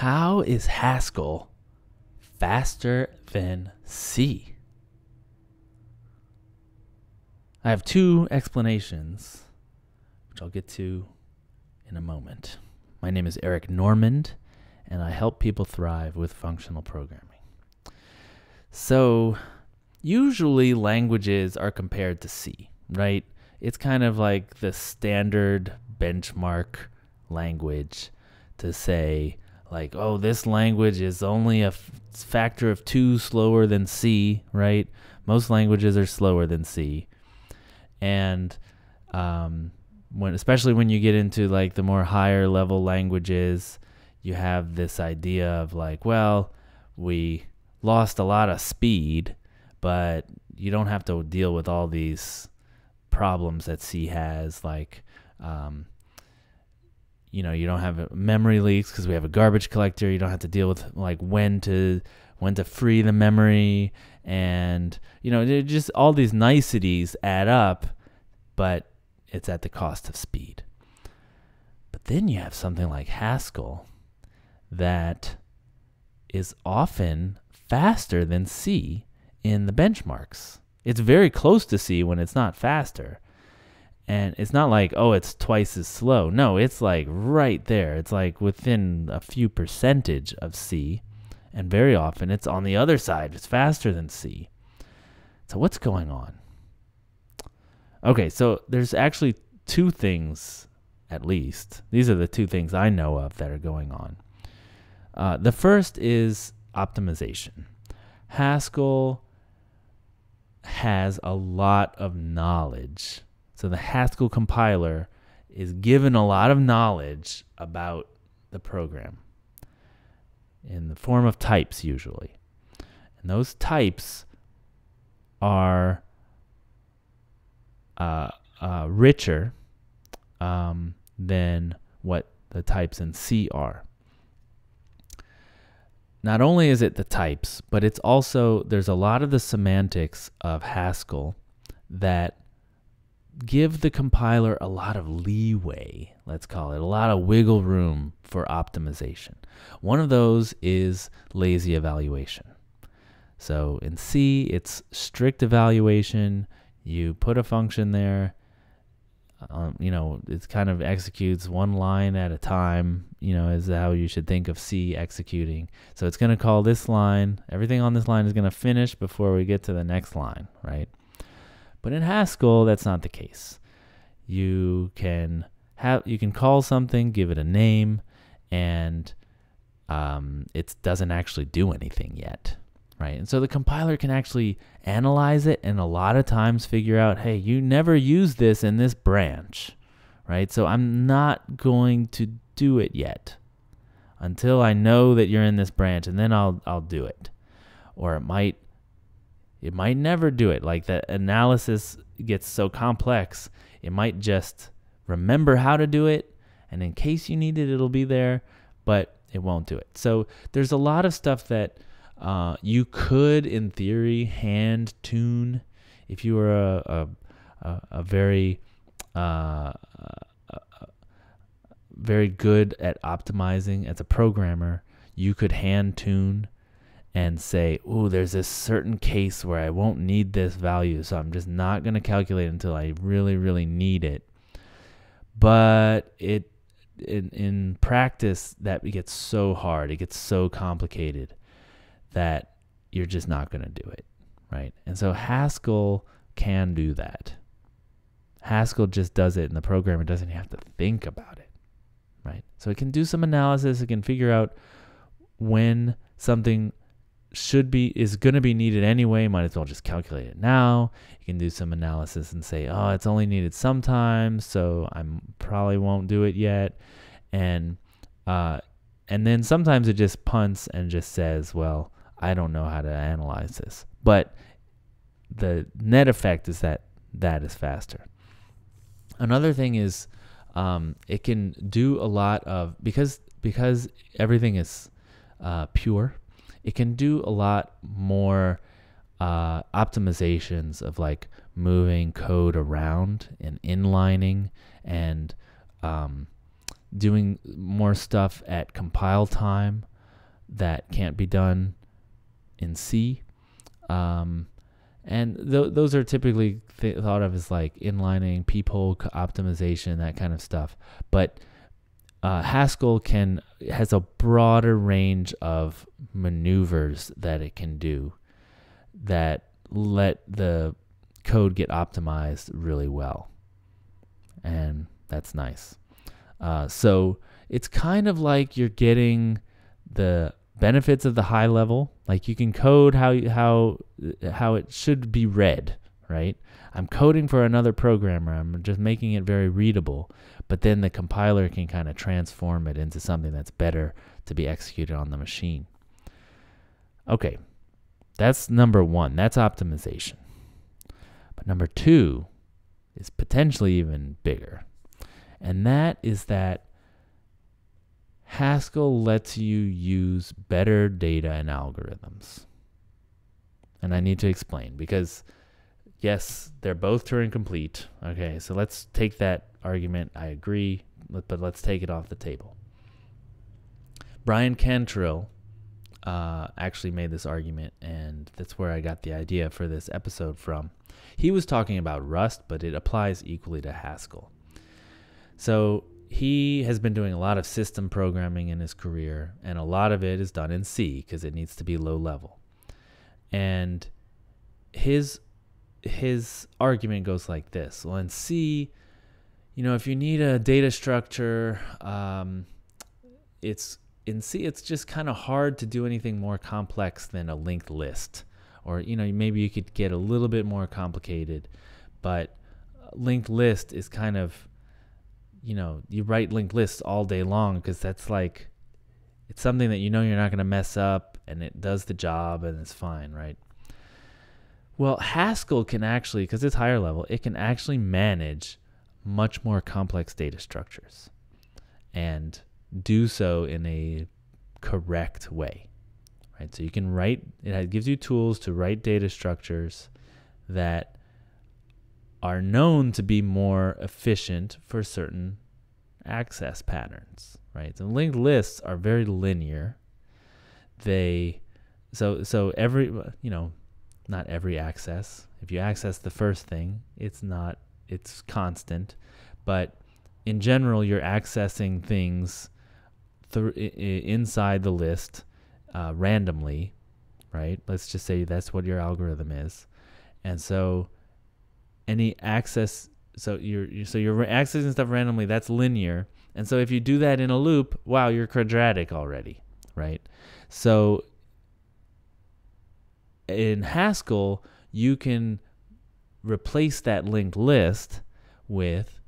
How is Haskell faster than C? I have two explanations, which I'll get to in a moment. My name is Eric Normand, and I help people thrive with functional programming. So, usually languages are compared to C, right? It's kind of like the standard benchmark language to say like oh this language is only a f- factor of 2 slower than C, right? Most languages are slower than C. And um, when especially when you get into like the more higher level languages, you have this idea of like, well, we lost a lot of speed, but you don't have to deal with all these problems that C has, like um, you know you don't have uh, memory leaks because we have a garbage collector you don't have to deal with like when to when to free the memory and you know just all these niceties add up but it's at the cost of speed but then you have something like haskell that is often faster than c in the benchmarks it's very close to c when it's not faster and it's not like oh it's twice as slow no it's like right there it's like within a few percentage of c and very often it's on the other side it's faster than c so what's going on okay so there's actually two things at least these are the two things i know of that are going on uh, the first is optimization haskell has a lot of knowledge so the Haskell compiler is given a lot of knowledge about the program in the form of types usually. And those types are uh, uh, richer um, than what the types in C are. Not only is it the types, but it's also, there's a lot of the semantics of Haskell that give the compiler a lot of leeway, let's call it, a lot of wiggle room for optimization. One of those is lazy evaluation. So in C, it's strict evaluation. You put a function there, um, you know, it kind of executes one line at a time, you know, is how you should think of C executing. So it's going to call this line, everything on this line is going to finish before we get to the next line, right? But in Haskell, that's not the case. You can have you can call something, give it a name, and um, it doesn't actually do anything yet, right? And so the compiler can actually analyze it and a lot of times figure out, hey, you never use this in this branch, right? So I'm not going to do it yet until I know that you're in this branch, and then I'll I'll do it. Or it might it might never do it. Like the analysis gets so complex, it might just remember how to do it. And in case you need it, it'll be there, but it won't do it. So there's a lot of stuff that uh, you could, in theory, hand tune if you were a, a, a very uh, very good at optimizing as a programmer, you could hand tune and say, oh, there's this certain case where I won't need this value. So I'm just not going to calculate until I really, really need it. But it in, in practice, that gets so hard, it gets so complicated that you're just not going to do it. Right. And so Haskell can do that. Haskell just does it, and the programmer doesn't have to think about it. Right. So it can do some analysis, it can figure out when something should be is going to be needed anyway might as well just calculate it now you can do some analysis and say oh it's only needed sometimes so i probably won't do it yet and uh, and then sometimes it just punts and just says well i don't know how to analyze this but the net effect is that that is faster another thing is um, it can do a lot of because because everything is uh, pure it can do a lot more uh, optimizations of like moving code around and inlining and um, doing more stuff at compile time that can't be done in C. Um, and th those are typically th thought of as like inlining, peephole optimization, that kind of stuff. But uh, Haskell can has a broader range of maneuvers that it can do that let the code get optimized really well, and that's nice. Uh, so it's kind of like you're getting the benefits of the high level, like you can code how how how it should be read right? I'm coding for another programmer. I'm just making it very readable. But then the compiler can kind of transform it into something that's better to be executed on the machine. Okay, that's number one. That's optimization. But number two is potentially even bigger. And that is that Haskell lets you use better data and algorithms. And I need to explain because – yes, they're both Turing complete. Okay, so let's take that argument. I agree, but let's take it off the table. Brian Cantrill uh, actually made this argument, and that's where I got the idea for this episode from. He was talking about Rust, but it applies equally to Haskell. So he has been doing a lot of system programming in his career, and a lot of it is done in C because it needs to be low level. And his his argument goes like this. Well, in C, you know, if you need a data structure, um, it's in C, it's just kind of hard to do anything more complex than a linked list. Or, you know, maybe you could get a little bit more complicated, but linked list is kind of, you know, you write linked lists all day long because that's like, it's something that you know you're not going to mess up and it does the job and it's fine, right? Well, Haskell can actually, because it's higher level, it can actually manage much more complex data structures and do so in a correct way. Right? So you can write, it gives you tools to write data structures that are known to be more efficient for certain access patterns, right? So linked lists are very linear. They so so every you know not every access. If you access the first thing, it's not it's constant, but in general, you're accessing things th- inside the list uh, randomly, right? Let's just say that's what your algorithm is, and so any access, so you're, you're so you're accessing stuff randomly. That's linear, and so if you do that in a loop, wow, you're quadratic already, right? So in Haskell, you can replace that linked list with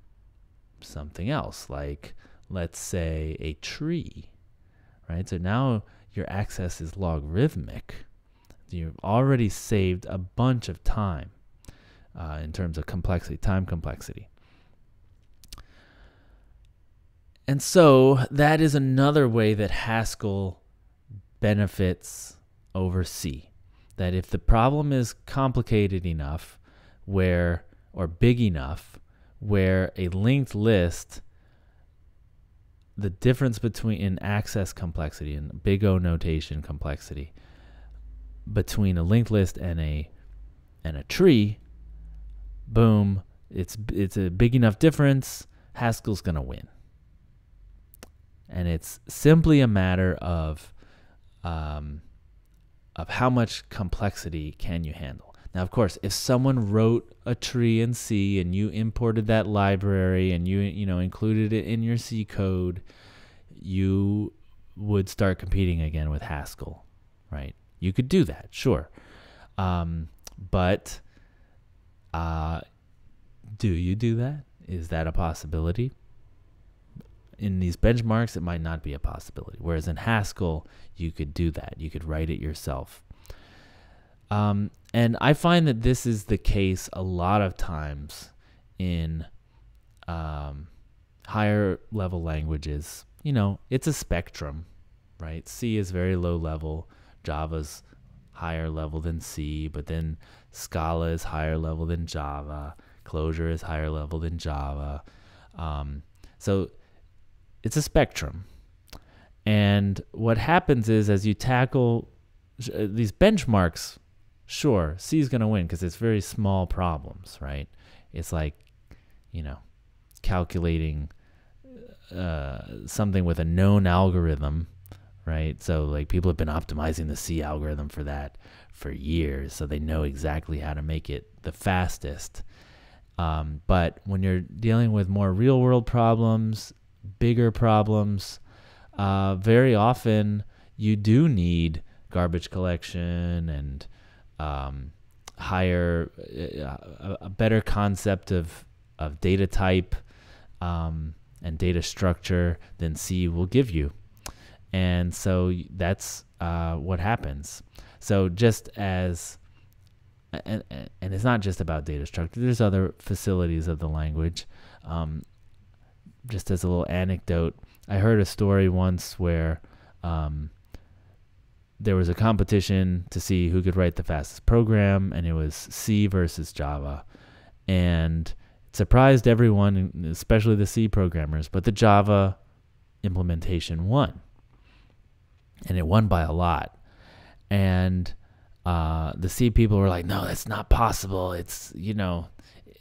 something else, like let's say a tree, right? So now your access is logarithmic. You've already saved a bunch of time uh, in terms of complexity, time complexity. And so that is another way that Haskell benefits over C that if the problem is complicated enough where or big enough where a linked list the difference between in access complexity and big O notation complexity between a linked list and a and a tree boom it's it's a big enough difference Haskell's going to win and it's simply a matter of um, of how much complexity can you handle. Now, of course, if someone wrote a tree in C and you imported that library and you you know included it in your C code, you would start competing again with Haskell, right? You could do that, sure, um, but uh, do you do that? Is that a possibility? in these benchmarks, it might not be a possibility. Whereas in Haskell, you could do that. You could write it yourself. Um, and I find that this is the case a lot of times in um, higher level languages. You know, it's a spectrum, right? C is very low level, Java's higher level than C, but then Scala is higher level than Java, Closure is higher level than Java. Um, so it's a spectrum. And what happens is as you tackle uh, these benchmarks, sure, C is going to win because it's very small problems, right? It's like, you know, calculating uh, something with a known algorithm, right? So, like, people have been optimizing the C algorithm for that for years, so they know exactly how to make it the fastest. Um, but when you're dealing with more real world problems, bigger problems. Uh, very often, you do need garbage collection and um, higher, uh, a better concept of of data type um, and data structure than C will give you. And so that's uh, what happens. So just as and, and it's not just about data structure. There's other facilities of the language, um, just as a little anecdote, I heard a story once where um, there was a competition to see who could write the fastest program, and it was C versus Java, and it surprised everyone, especially the C programmers, but the Java implementation won, and it won by a lot, and uh, the C people were like, "No, that's not possible. It's you know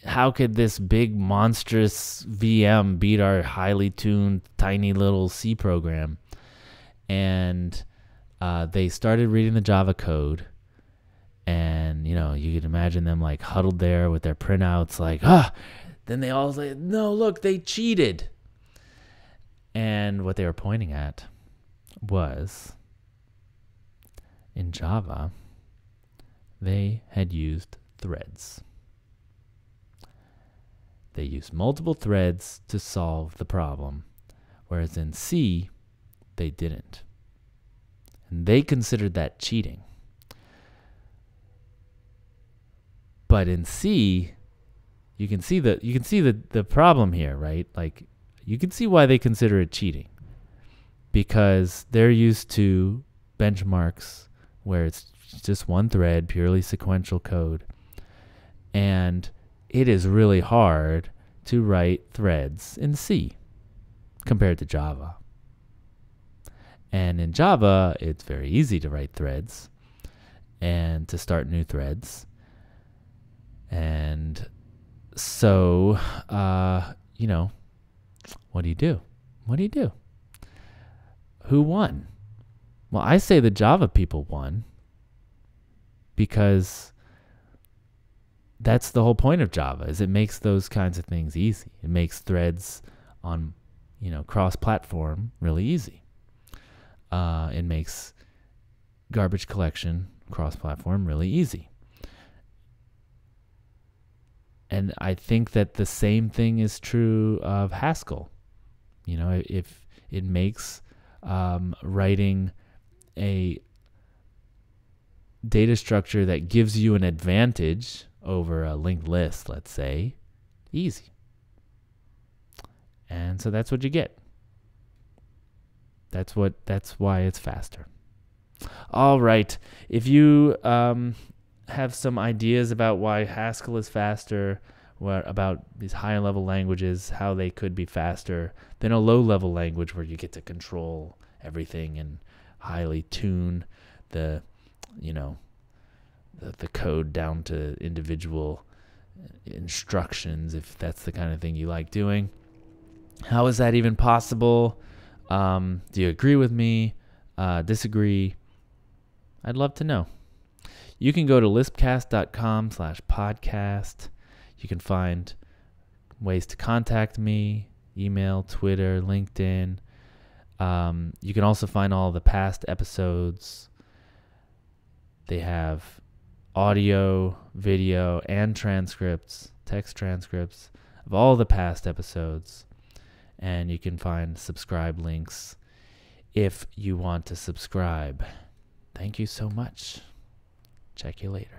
how could this big monstrous VM beat our highly tuned tiny little C program? And uh, they started reading the Java code, and you know you could imagine them like huddled there with their printouts, like ah. Then they all say, "No, look, they cheated." And what they were pointing at was in Java, they had used threads. They use multiple threads to solve the problem, whereas in C, they didn't. And they considered that cheating. But in C, you can see the you can see the, the problem here, right? Like you can see why they consider it cheating. Because they're used to benchmarks where it's just one thread, purely sequential code. And it is really hard to write threads in C compared to Java. And in Java, it's very easy to write threads and to start new threads. And so, uh, you know, what do you do? What do you do? Who won? Well, I say the Java people won because that's the whole point of Java is it makes those kinds of things easy. It makes threads on you know cross-platform really easy. Uh, it makes garbage collection cross-platform really easy. And I think that the same thing is true of Haskell. You know, if it makes um, writing a data structure that gives you an advantage over a linked list, let's say, easy. And so that's what you get. That's what that's why it's faster. All right. If you um, have some ideas about why Haskell is faster, where, about these higher level languages, how they could be faster than a low level language where you get to control everything and highly tune the, you know, the, code down to individual instructions if that's the kind of thing you like doing. How is that even possible? Um, do you agree with me? Uh, disagree? I'd love to know. You can go to lispcast.com slash podcast. You can find ways to contact me, email, Twitter, LinkedIn. Um, you can also find all the past episodes. They have audio, video, and transcripts, text transcripts of all the past episodes. And you can find subscribe links if you want to subscribe. Thank you so much. Check you later.